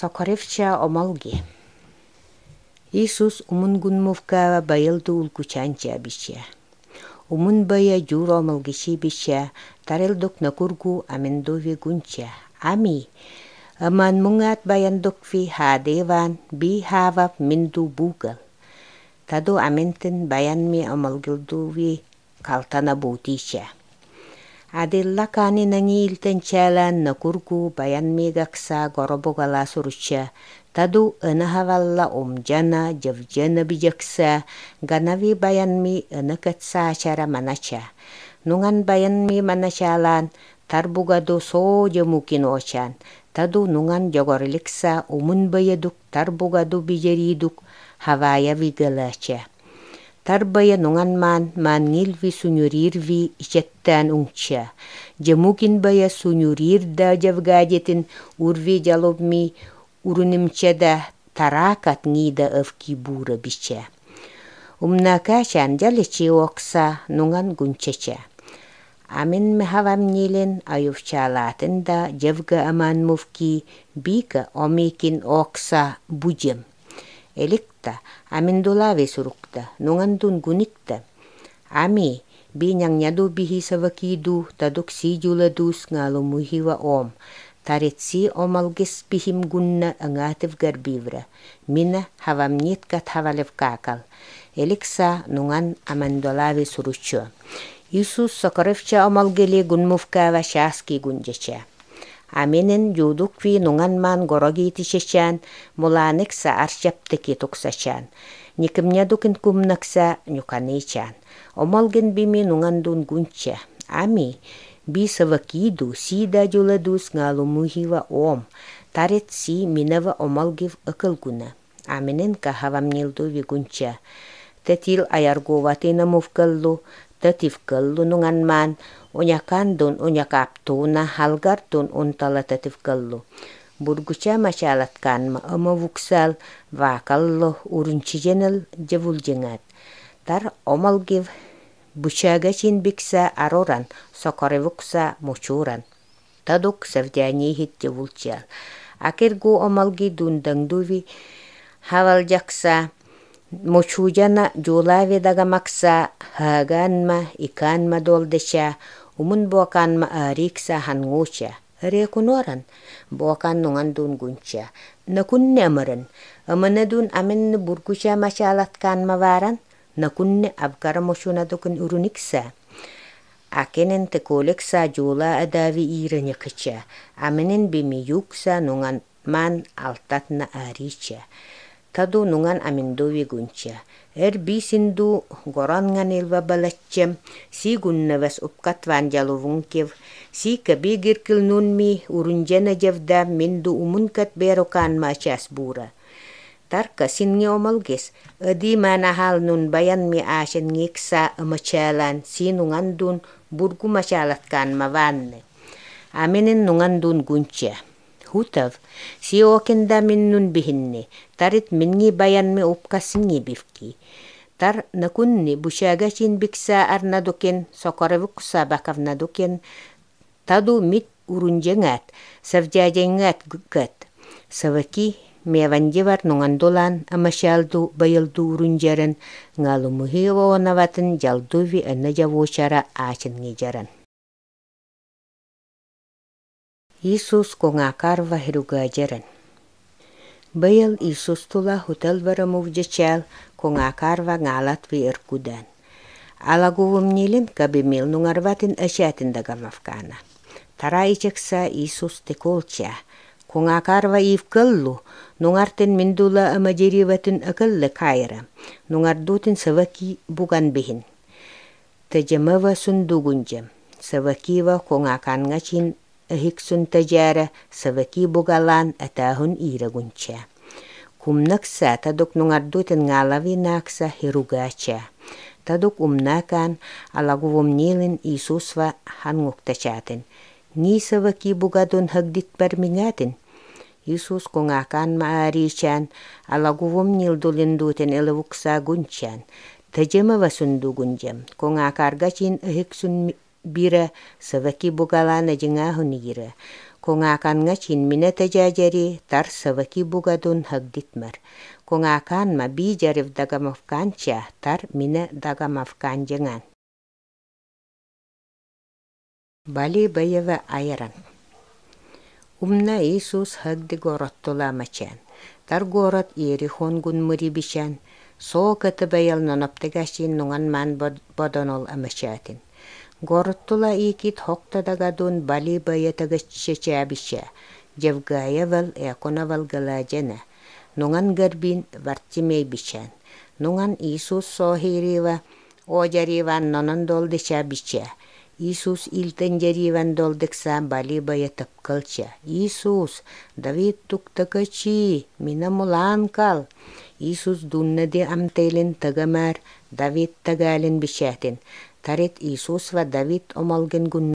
сокоревча омолги. Иисус умун гунмувка байылды ул кучанча биче. Умун бая жур омолгиши биче, тарылдык накургу амендове гунча. Ами, аман муңат баяндокфи хадеван би хавап минду бугал. Таду аментин баянми омолгилдуви калтана бутича. Адылла каны нани илтен чалан на баян мегакса горобугала сурча. Таду ына хавалла омжана жевжена биjaksa ганави баянми ына катса чара манача. Нуган баянми маначалан тарбугаду сооже мукин очан. Таду нуган жогориликса умун баядук тарбугаду бижеридук хавая вигалача. Тарбая ви мааннилви ви ичеттään уңча. Жемукин бая сунюрир да жавгаадетин урви жалобми да таракат нида ывки бура биче. Умнака оқса окса нуңан гунчече. Амин мехавам нилен аювчалатын да жевга аман мувки бика омикин окса будем эликта, аминдулави сурукта, нуңандун гуникта. Ами, биняң няду бихисава киду, тадук сидюла мухива ом. Таретси омалгес бихим гунна аңатыв гарбивра. Мина хавамнитка хавалев Элекса Эликса нуңан амандулави суручу. Иисус Сокоревча омалгели гунмувка ва шаски гунжеча. Аминин юдукви нуңанман гороги тишечән, муланыкса арчаптыки туксачан. Никимне дукин кумнакса нюканычан. Омалген бими нуңандун гунча Ами, би савакиду, сида дюладус галумухива оом Тарет си минава омалгив ыкылгуна. Аминин кахавамнилду вигунча. Тетил аяргуватина tetiv nungan man unyakandun unyakaptuna halgartun untala tatifkallu. Burgucha ma oma vuksal vakallo urunçijenil jengat. Tar omalgiv cin biksa aroran, vuksa muçuran. Taduk sevdani hit cevulçal. Akirgu omalgi hawal jaksa Мочуяна дага макса хааганма, иканма долдыша, умун ма арикса хангуча. Рекуноран, буакан нуңан дунгунча. Накунне амырын, амына дун аминны бургуча машалатканма варан, накунне абгара мочуна докын уруникса. Акенен теколекса жула адави ирыны кыча, бими юкса нуңан ман алтатна арича. Таду нунан аминдуви гунча. Эр бисинду горанган илва балаччем, си гуннавас упкатван жалувункев, си каби ми урунжена жевда минду умункат берокан мачас бура. Тарка синге омалгес, ыди манахал нун баян ми ашен гекса ымачалан, си нунган дун бургу мачалаткан маванны. Аменен нунган дун гунча. Хутов, сиокенда миннун бихинни, тарит минни баянмы упкасынни бивки. Тар накунни бушага чин бикса арнадукен, сокоровы куса таду мит урунжеңат, савдяжеңат гүккат. Саваки меванде бар амашалду байылду урунжарын, нгалумухи оонаватын жалдуви анна жавушара ачынги жаран. Иисус коңакарва херугаджерен. Быйыл Иисус тула хутел барамув жечал коңакарва галат ви иркудан. Алагувымнилин кабимил нуңарватын әшәтін дагалавкана. Тара ичекса Иисус теколча. Коңакарва ивкыллу, нуңартын миндула амадереватын акыллы кайра. Нуңардутын сываки буган бихин. Тәжіміва сүндугунжым. Сывакива коңаканға чин ыһык тәжәрә сывыки бугалан атаһын ирагунча. Кумнакса тадук нуңарду тенгалави накса хиругача. Тадук умнакан алагувумнилин Иисусва хангуктачатын. Ни сывыки бугадун хагдит бармингатын. Иисус куңакан мааричан алагувумнилдулиндутен элевукса гунчан. Тәжемі васынду гүнжем. Коңа каргачин ыхык сүн бира саваки бугалана жиңа нире. чин мине тәжәҗәри тар саваки бугадун хагдитмер. Коңаканма би жарев дагамавканча тар мине дагамавкан жиңан. Бали баева айран. Умна Иисус хагди город туламачан. Тар город иерихон гун мурибичан. Сока табаял нонапты гашин нуңан ман бодонол амачатин городтула икит хоктадага дун бали баятагачча чаабича. Жевгая вал экона валгалажана. Нуган гарбин вартимей бичан. Нуган Иисус сохирива ожариван нонан долды биче Иисус илтен жериван долдыкса бали бая кылча. Иисус, Давид туктакачи, мина мулан кал. Иисус ди амтейлин тагамар, Давид тагалин бишатин тарет Иисус ва Давид омалген гүн